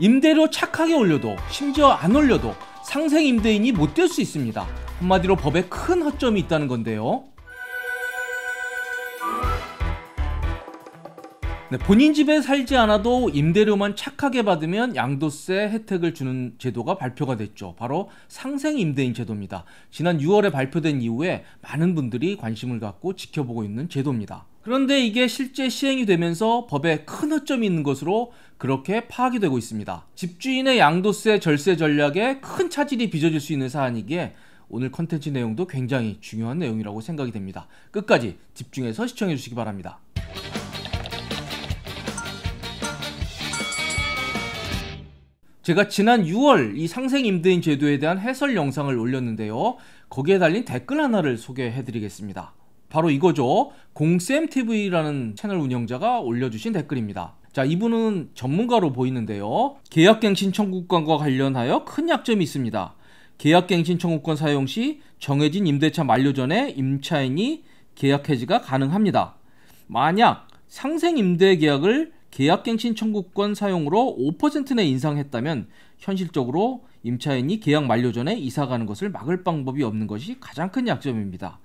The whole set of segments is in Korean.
임대료 착하게 올려도 심지어 안 올려도 상생 임대인이 못 될 수 있습니다. 한마디로 법에 큰 허점이 있다는 건데요. 네, 본인 집에 살지 않아도 임대료만 착하게 받으면 양도세 혜택을 주는 제도가 발표가 됐죠. 바로 상생임대인 제도입니다. 지난 6월에 발표된 이후에 많은 분들이 관심을 갖고 지켜보고 있는 제도입니다. 그런데 이게 실제 시행이 되면서 법에 큰 허점이 있는 것으로 그렇게 파악이 되고 있습니다. 집주인의 양도세 절세 전략에 큰 차질이 빚어질 수 있는 사안이기에 오늘 컨텐츠 내용도 굉장히 중요한 내용이라고 생각이 됩니다. 끝까지 집중해서 시청해 주시기 바랍니다. 제가 지난 6월 이 상생임대인 제도에 대한 해설 영상을 올렸는데요. 거기에 달린 댓글 하나를 소개해 드리겠습니다. 바로 이거죠. 공쌤TV라는 채널 운영자가 올려주신 댓글입니다. 자, 이분은 전문가로 보이는데요. 계약갱신 청구권과 관련하여 큰 약점이 있습니다. 계약갱신 청구권 사용 시 정해진 임대차 만료 전에 임차인이 계약 해지가 가능합니다. 만약 상생 임대 계약을 계약갱신 청구권 사용으로 5%내 인상했다면 현실적으로 임차인이 계약 만료 전에 이사 가는 것을 막을 방법이 없는 것이 가장 큰 약점입니다.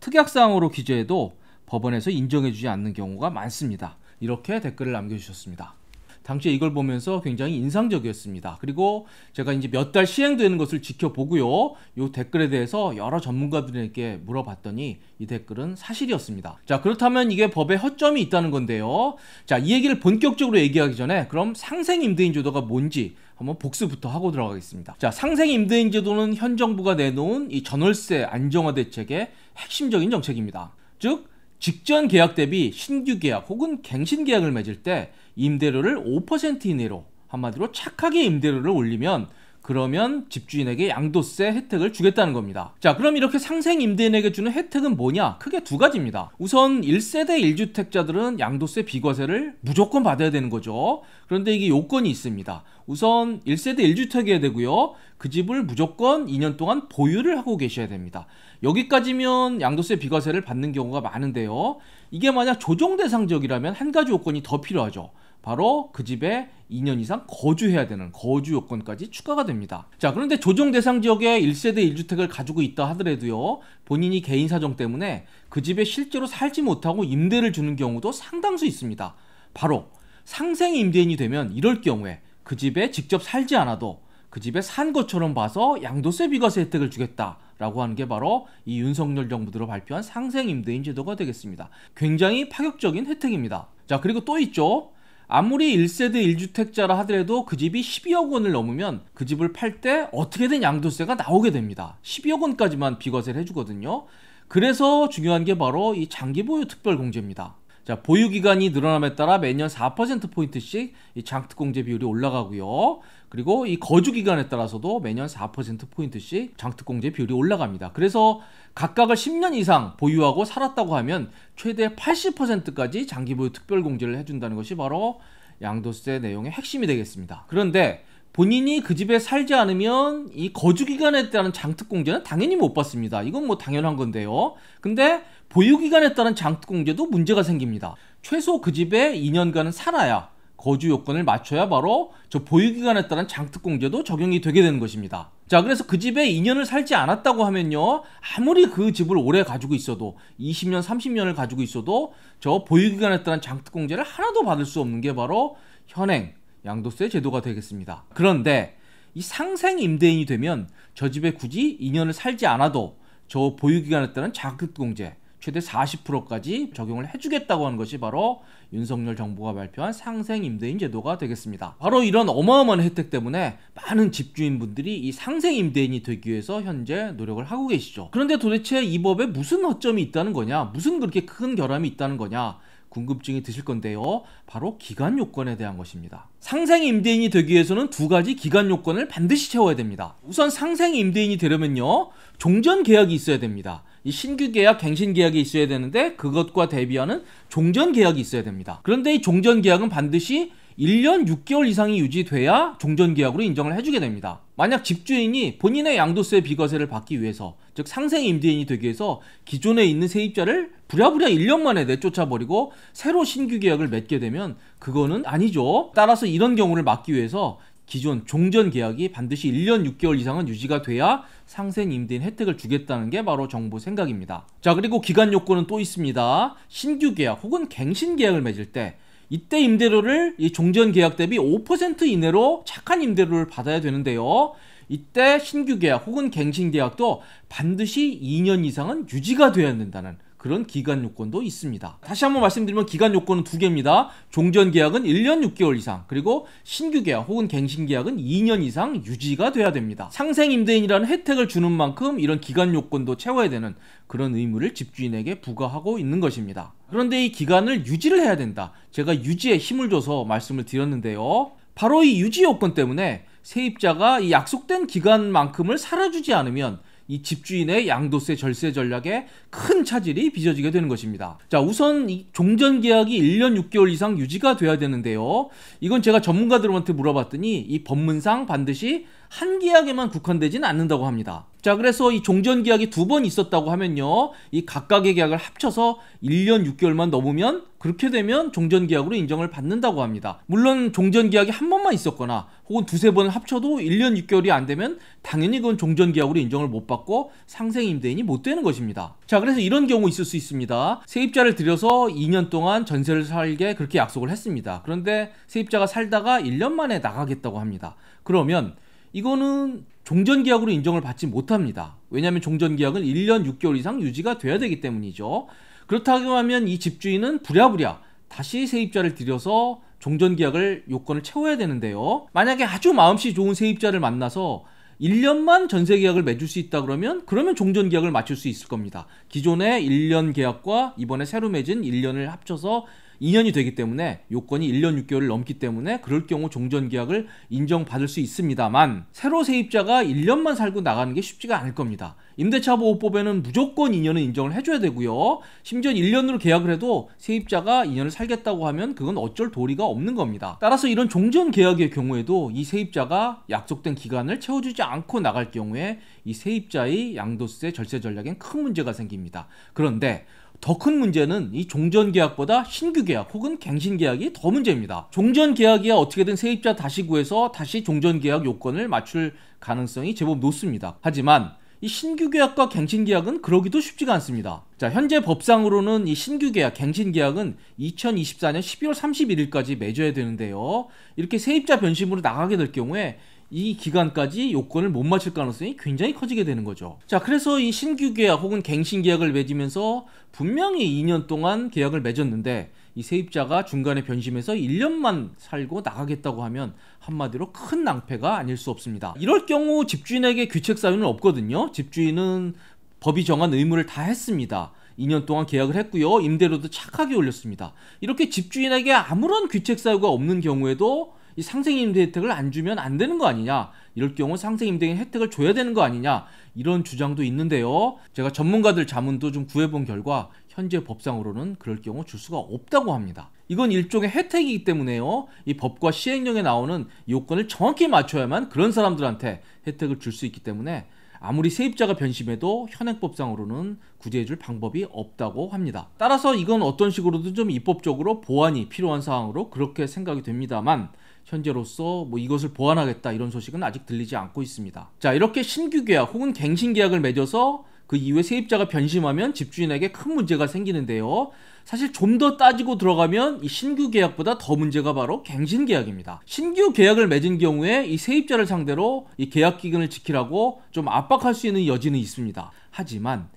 특약사항으로 기재해도 법원에서 인정해주지 않는 경우가 많습니다. 이렇게 댓글을 남겨주셨습니다. 당시에 이걸 보면서 굉장히 인상적이었습니다. 그리고 제가 이제 몇 달 시행되는 것을 지켜보고요. 이 댓글에 대해서 여러 전문가들에게 물어봤더니 이 댓글은 사실이었습니다. 자, 그렇다면 이게 법에 허점이 있다는 건데요. 자, 이 얘기를 본격적으로 얘기하기 전에 그럼 상생 임대인제도가 뭔지 한번 복습부터 하고 들어가겠습니다. 자, 상생 임대인제도는 현 정부가 내놓은 이 전월세 안정화 대책에 핵심적인 정책입니다. 즉 직전 계약 대비 신규 계약 혹은 갱신 계약을 맺을 때 임대료를 5% 이내로 한마디로 착하게 임대료를 올리면 그러면 집주인에게 양도세 혜택을 주겠다는 겁니다. 자, 그럼 이렇게 상생 임대인에게 주는 혜택은 뭐냐? 크게 두 가지입니다. 우선 1세대 1주택자들은 양도세 비과세를 무조건 받아야 되는 거죠. 그런데 이게 요건이 있습니다. 우선 1세대 1주택이어야 되고요. 그 집을 무조건 2년 동안 보유를 하고 계셔야 됩니다. 여기까지면 양도세 비과세를 받는 경우가 많은데요. 이게 만약 조정 대상 적이라면한 가지 요건이 더 필요하죠. 바로 그 집에 2년 이상 거주해야 되는 거주 요건까지 추가가 됩니다. 자, 그런데 조정 대상 지역에 1세대 1주택을 가지고 있다 하더라도요. 본인이 개인 사정 때문에 그 집에 실제로 살지 못하고 임대를 주는 경우도 상당수 있습니다. 바로 상생 임대인이 되면 이럴 경우에 그 집에 직접 살지 않아도 그 집에 산 것처럼 봐서 양도세 비과세 혜택을 주겠다. 라고 하는 게 바로 이 윤석열 정부 들로 발표한 상생 임대인 제도가 되겠습니다. 굉장히 파격적인 혜택입니다. 자, 그리고 또 있죠. 아무리 1세대 1주택자라 하더라도 그 집이 12억 원을 넘으면 그 집을 팔 때 어떻게든 양도세가 나오게 됩니다. 12억 원까지만 비과세를 해주거든요. 그래서 중요한 게 바로 이 장기 보유 특별 공제입니다. 자, 보유 기간이 늘어남에 따라 매년 4%포인트씩 이 장특공제 비율이 올라가고요. 그리고 이 거주 기간에 따라서도 매년 4%포인트씩 장특공제 비율이 올라갑니다. 그래서 각각을 10년 이상 보유하고 살았다고 하면 최대 80%까지 장기 보유 특별 공제를 해준다는 것이 바로 양도세 내용의 핵심이 되겠습니다. 그런데 본인이 그 집에 살지 않으면 이 거주 기간에 따른 장특 공제는 당연히 못 받습니다. 이건 뭐 당연한 건데요. 근데 보유 기간에 따른 장특 공제도 문제가 생깁니다. 최소 그 집에 2년간은 살아야 거주 요건을 맞춰야 바로 저 보유기간에 따른 장특공제도 적용이 되게 되는 것입니다. 자 그래서 그 집에 2년을 살지 않았다고 하면요 아무리 그 집을 오래 가지고 있어도 20년 30년을 가지고 있어도 저 보유기간에 따른 장특공제를 하나도 받을 수 없는 게 바로 현행 양도세 제도가 되겠습니다 그런데 이 상생 임대인이 되면 저 집에 굳이 2년을 살지 않아도 저 보유기간에 따른 장특공제 최대 40%까지 적용을 해주겠다고 하는 것이 바로 윤석열 정부가 발표한 상생 임대인 제도가 되겠습니다. 바로 이런 어마어마한 혜택 때문에 많은 집주인분들이 이 상생 임대인이 되기 위해서 현재 노력을 하고 계시죠. 그런데 도대체 이 법에 무슨 허점이 있다는 거냐? 무슨 그렇게 큰 결함이 있다는 거냐? 궁금증이 드실 건데요. 바로 기간 요건에 대한 것입니다. 상생 임대인이 되기 위해서는 두 가지 기간 요건을 반드시 채워야 됩니다. 우선 상생 임대인이 되려면요. 종전 계약이 있어야 됩니다. 이 신규 계약, 갱신 계약이 있어야 되는데 그것과 대비하는 종전 계약이 있어야 됩니다. 그런데 이 종전 계약은 반드시 1년 6개월 이상이 유지돼야 종전 계약으로 인정을 해주게 됩니다. 만약 집주인이 본인의 양도세 비과세를 받기 위해서 즉 상생 임대인이 되기 위해서 기존에 있는 세입자를 부랴부랴 1년 만에 내쫓아버리고 새로 신규 계약을 맺게 되면 그거는 아니죠. 따라서 이런 경우를 막기 위해서 기존 종전 계약이 반드시 1년 6개월 이상은 유지가 돼야 상생 임대인 혜택을 주겠다는 게 바로 정부 생각입니다. 자, 그리고 기간 요건은 또 있습니다. 신규 계약 혹은 갱신 계약을 맺을 때 이때 임대료를 이 종전 계약 대비 5% 이내로 착한 임대료를 받아야 되는데요. 이때 신규 계약 혹은 갱신 계약도 반드시 2년 이상은 유지가 돼야 된다는 그런 기간 요건도 있습니다. 다시 한번 말씀드리면 기간 요건은 두 개입니다. 종전 계약은 1년 6개월 이상, 그리고 신규 계약 혹은 갱신 계약은 2년 이상 유지가 돼야 됩니다. 상생 임대인이라는 혜택을 주는 만큼 이런 기간 요건도 채워야 되는 그런 의무를 집주인에게 부과하고 있는 것입니다. 그런데 이 기간을 유지를 해야 된다. 제가 유지에 힘을 줘서 말씀을 드렸는데요. 바로 이 유지 요건 때문에 세입자가 이 약속된 기간만큼을 살아주지 않으면 이 집주인의 양도세 절세 전략에 큰 차질이 빚어지게 되는 것입니다. 자, 우선 이 종전 계약이 1년 6개월 이상 유지가 돼야 되는데요. 이건 제가 전문가들한테 물어봤더니 이 법문상 반드시 한 계약에만 국한되지는 않는다고 합니다. 자, 그래서 이 종전 계약이 두 번 있었다고 하면요. 이 각각의 계약을 합쳐서 1년 6개월만 넘으면 그렇게 되면 종전 계약으로 인정을 받는다고 합니다. 물론 종전 계약이 한 번만 있었거나 혹은 두세 번 합쳐도 1년 6개월이 안 되면 당연히 그건 종전 계약으로 인정을 못 받고 상생 임대인이 못 되는 것입니다. 자, 그래서 이런 경우 있을 수 있습니다. 세입자를 들여서 2년 동안 전세를 살게 그렇게 약속을 했습니다. 그런데 세입자가 살다가 1년 만에 나가겠다고 합니다. 그러면 이거는 종전계약으로 인정을 받지 못합니다. 왜냐하면 종전계약은 1년 6개월 이상 유지가 돼야 되기 때문이죠. 그렇다고 하면 이 집주인은 부랴부랴 다시 세입자를 들여서 종전계약을 요건을 채워야 되는데요. 만약에 아주 마음씨 좋은 세입자를 만나서 1년만 전세 계약을 맺을 수 있다 그러면 그러면 종전 계약을 맞출 수 있을 겁니다. 기존의 1년 계약과 이번에 새로 맺은 1년을 합쳐서 2년이 되기 때문에 요건이 1년 6개월을 넘기 때문에 그럴 경우 종전계약을 인정받을 수 있습니다만 새로 세입자가 1년만 살고 나가는 게 쉽지가 않을 겁니다. 임대차 보호법에는 무조건 2년은 인정을 해줘야 되고요. 심지어 1년으로 계약을 해도 세입자가 2년을 살겠다고 하면 그건 어쩔 도리가 없는 겁니다. 따라서 이런 종전 계약의 경우에도 이 세입자가 약속된 기간을 채워주지 않고 나갈 경우에 이 세입자의 양도세 절세 전략엔 큰 문제가 생깁니다. 그런데 더큰 문제는 이 종전 계약보다 신규 계약 혹은 갱신 계약이 더 문제입니다. 종전 계약이야 어떻게든 세입자 다시 구해서 다시 종전 계약 요건을 맞출 가능성이 제법 높습니다. 하지만 이 신규 계약과 갱신 계약은 그러기도 쉽지가 않습니다. 자, 현재 법상으로는 이 신규 계약, 갱신 계약은 2024년 12월 31일까지 맺어야 되는데요. 이렇게 세입자 변심으로 나가게 될 경우에 이 기간까지 요건을 못 맞출 가능성이 굉장히 커지게 되는 거죠. 자, 그래서 이 신규 계약 혹은 갱신 계약을 맺으면서 분명히 2년 동안 계약을 맺었는데 이 세입자가 중간에 변심해서 1년만 살고 나가겠다고 하면 한마디로 큰 낭패가 아닐 수 없습니다. 이럴 경우 집주인에게 규책 사유는 없거든요. 집주인은 법이 정한 의무를 다 했습니다. 2년 동안 계약을 했고요. 임대료도 착하게 올렸습니다. 이렇게 집주인에게 아무런 규책 사유가 없는 경우에도 이 상생임대 혜택을 안 주면 안 되는 거 아니냐 이럴 경우 상생임대인 혜택을 줘야 되는 거 아니냐 이런 주장도 있는데요 제가 전문가들 자문도 좀 구해본 결과 현재 법상으로는 그럴 경우 줄 수가 없다고 합니다 이건 일종의 혜택이기 때문에요 이 법과 시행령에 나오는 요건을 정확히 맞춰야만 그런 사람들한테 혜택을 줄 수 있기 때문에 아무리 세입자가 변심해도 현행법상으로는 구제해줄 방법이 없다고 합니다. 따라서 이건 어떤 식으로든 좀 입법적으로 보완이 필요한 사항으로 그렇게 생각이 됩니다만 현재로서 뭐 이것을 보완하겠다 이런 소식은 아직 들리지 않고 있습니다. 자, 이렇게 신규 계약 혹은 갱신 계약을 맺어서 그 이후에 세입자가 변심하면 집주인에게 큰 문제가 생기는데요. 사실 좀 더 따지고 들어가면 이 신규 계약보다 더 문제가 바로 갱신 계약입니다. 신규 계약을 맺은 경우에 이 세입자를 상대로 이 계약 기간을 지키라고 좀 압박할 수 있는 여지는 있습니다. 하지만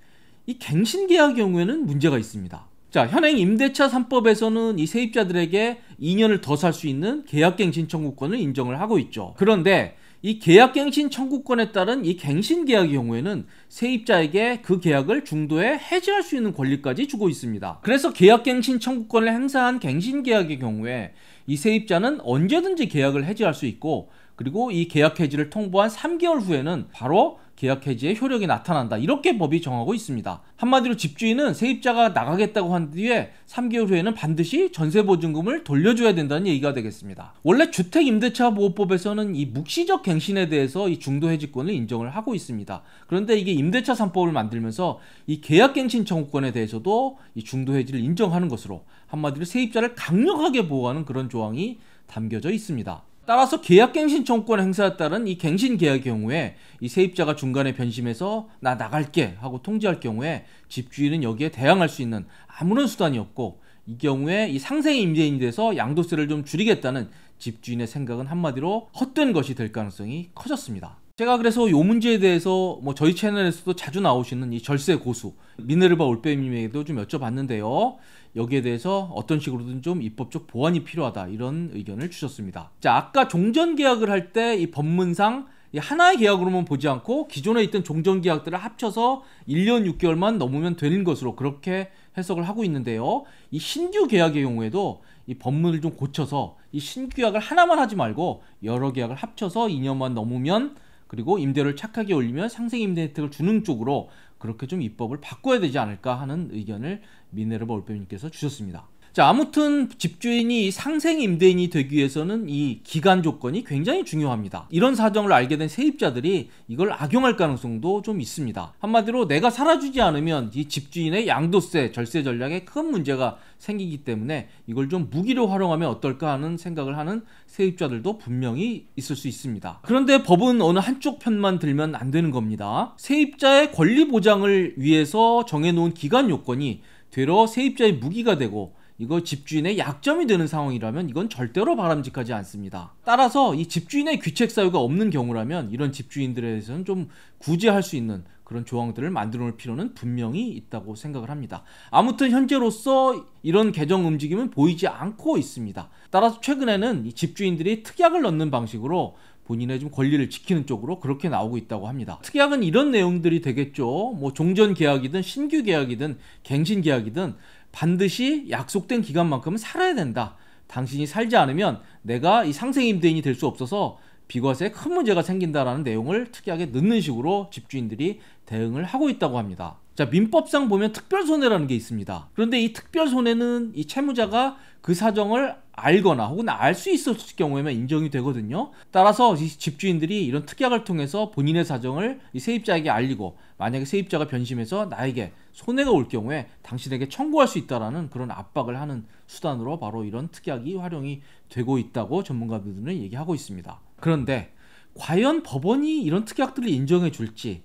이 갱신 계약 경우에는 문제가 있습니다. 자, 현행 임대차 3법에서는 이 세입자들에게 2년을 더 살 수 있는 계약갱신 청구권을 인정을 하고 있죠. 그런데 이 계약갱신 청구권에 따른 이 갱신계약의 경우에는 세입자에게 그 계약을 중도에 해지할 수 있는 권리까지 주고 있습니다. 그래서 계약갱신 청구권을 행사한 갱신계약의 경우에 이 세입자는 언제든지 계약을 해지할 수 있고 그리고 이 계약 해지를 통보한 3개월 후에는 바로 계약 해지의 효력이 나타난다. 이렇게 법이 정하고 있습니다. 한마디로 집주인은 세입자가 나가겠다고 한 뒤에 3개월 후에는 반드시 전세 보증금을 돌려줘야 된다는 얘기가 되겠습니다. 원래 주택 임대차 보호법에서는 이 묵시적 갱신에 대해서 이 중도 해지권을 인정을 하고 있습니다. 그런데 이게 임대차 3법을 만들면서 이 계약 갱신 청구권에 대해서도 이 중도 해지를 인정하는 것으로 한마디로 세입자를 강력하게 보호하는 그런 조항이 담겨져 있습니다. 따라서 계약갱신 청권 행사에 따른 이 갱신 계약의 경우에 이 세입자가 중간에 변심해서 나 나갈게 하고 통지할 경우에 집주인은 여기에 대항할 수 있는 아무런 수단이 없고 이 경우에 이 상생 임대인이 돼서 양도세를 좀 줄이겠다는 집주인의 생각은 한마디로 헛된 것이 될 가능성이 커졌습니다. 제가 그래서 요 문제에 대해서 뭐 저희 채널에서도 자주 나오시는 이 절세 고수 미네르바 올빼미에게도 좀 여쭤봤는데요. 여기에 대해서 어떤 식으로든 좀 입법적 보완이 필요하다 이런 의견을 주셨습니다. 자, 아까 종전 계약을 할 때 이 법문상 이 하나의 계약으로만 보지 않고 기존에 있던 종전 계약들을 합쳐서 1년 6개월만 넘으면 되는 것으로 그렇게 해석을 하고 있는데요. 이 신규 계약의 경우에도 이 법문을 좀 고쳐서 이 신규 계약을 하나만 하지 말고 여러 계약을 합쳐서 2년만 넘으면 그리고 임대료를 착하게 올리며 상생 임대 혜택을 주는 쪽으로 그렇게 좀 입법을 바꿔야 되지 않을까 하는 의견을 미네르바 올빼미님께서 주셨습니다. 자, 아무튼 집주인이 상생 임대인이 되기 위해서는 이 기간 조건이 굉장히 중요합니다. 이런 사정을 알게 된 세입자들이 이걸 악용할 가능성도 좀 있습니다. 한마디로 내가 살아주지 않으면 이 집주인의 양도세, 절세 전략에 큰 문제가 생기기 때문에 이걸 좀 무기로 활용하면 어떨까 하는 생각을 하는 세입자들도 분명히 있을 수 있습니다. 그런데 법은 어느 한쪽 편만 들면 안 되는 겁니다. 세입자의 권리 보장을 위해서 정해놓은 기간 요건이 되러 세입자의 무기가 되고 이거 집주인의 약점이 되는 상황이라면 이건 절대로 바람직하지 않습니다. 따라서 이 집주인의 귀책 사유가 없는 경우라면 이런 집주인들에 대해서는 좀 구제할 수 있는 그런 조항들을 만들어 놓을 필요는 분명히 있다고 생각을 합니다. 아무튼 현재로서 이런 개정 움직임은 보이지 않고 있습니다. 따라서 최근에는 집주인들이 특약을 넣는 방식으로 본인의 좀 권리를 지키는 쪽으로 그렇게 나오고 있다고 합니다. 특약은 이런 내용들이 되겠죠. 뭐 종전 계약이든 신규 계약이든 갱신 계약이든 반드시 약속된 기간만큼은 살아야 된다. 당신이 살지 않으면 내가 이 상생임대인이 될 수 없어서 비과세에 큰 문제가 생긴다라는 내용을 특이하게 넣는 식으로 집주인들이 대응을 하고 있다고 합니다. 자, 민법상 보면 특별 손해라는 게 있습니다. 그런데 이 특별 손해는 이 채무자가 그 사정을 알거나 혹은 알 수 있었을 경우에만 인정이 되거든요. 따라서 집주인들이 이런 특약을 통해서 본인의 사정을 세입자에게 알리고 만약에 세입자가 변심해서 나에게 손해가 올 경우에 당신에게 청구할 수 있다라는 그런 압박을 하는 수단으로 바로 이런 특약이 활용이 되고 있다고 전문가들은 얘기하고 있습니다. 그런데 과연 법원이 이런 특약들을 인정해 줄지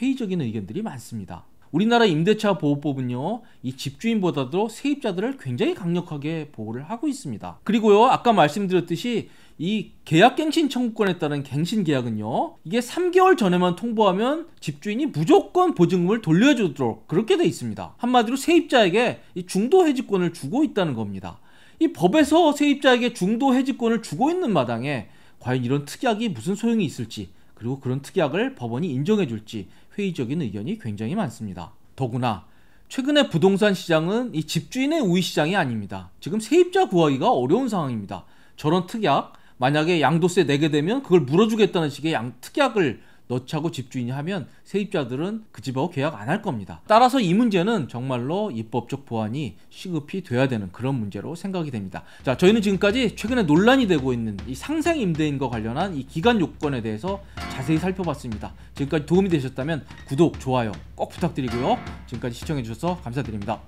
회의적인 의견들이 많습니다. 우리나라 임대차 보호법은요, 이 집주인보다도 세입자들을 굉장히 강력하게 보호를 하고 있습니다. 그리고요, 아까 말씀드렸듯이 이 계약갱신 청구권에 따른 갱신 계약은요, 이게 3개월 전에만 통보하면 집주인이 무조건 보증금을 돌려주도록 그렇게 돼 있습니다. 한마디로 세입자에게 중도 해지권을 주고 있다는 겁니다. 이 법에서 세입자에게 중도 해지권을 주고 있는 마당에 과연 이런 특약이 무슨 소용이 있을지 그리고 그런 특약을 법원이 인정해 줄지 회의적인 의견이 굉장히 많습니다. 더구나 최근에 부동산 시장은 이 집주인의 우위 시장이 아닙니다. 지금 세입자 구하기가 어려운 상황입니다. 저런 특약 만약에 양도세 내게 네 되면 그걸 물어주겠다는 식의 양 특약을 넣자고 집주인이 하면 세입자들은 그 집하고 계약 안 할 겁니다. 따라서 이 문제는 정말로 입법적 보완이 시급히 돼야 되는 그런 문제로 생각이 됩니다. 자, 저희는 지금까지 최근에 논란이 되고 있는 이 상생 임대인과 관련한 이 기간 요건에 대해서 자세히 살펴봤습니다. 지금까지 도움이 되셨다면 구독, 좋아요 꼭 부탁드리고요. 지금까지 시청해주셔서 감사드립니다.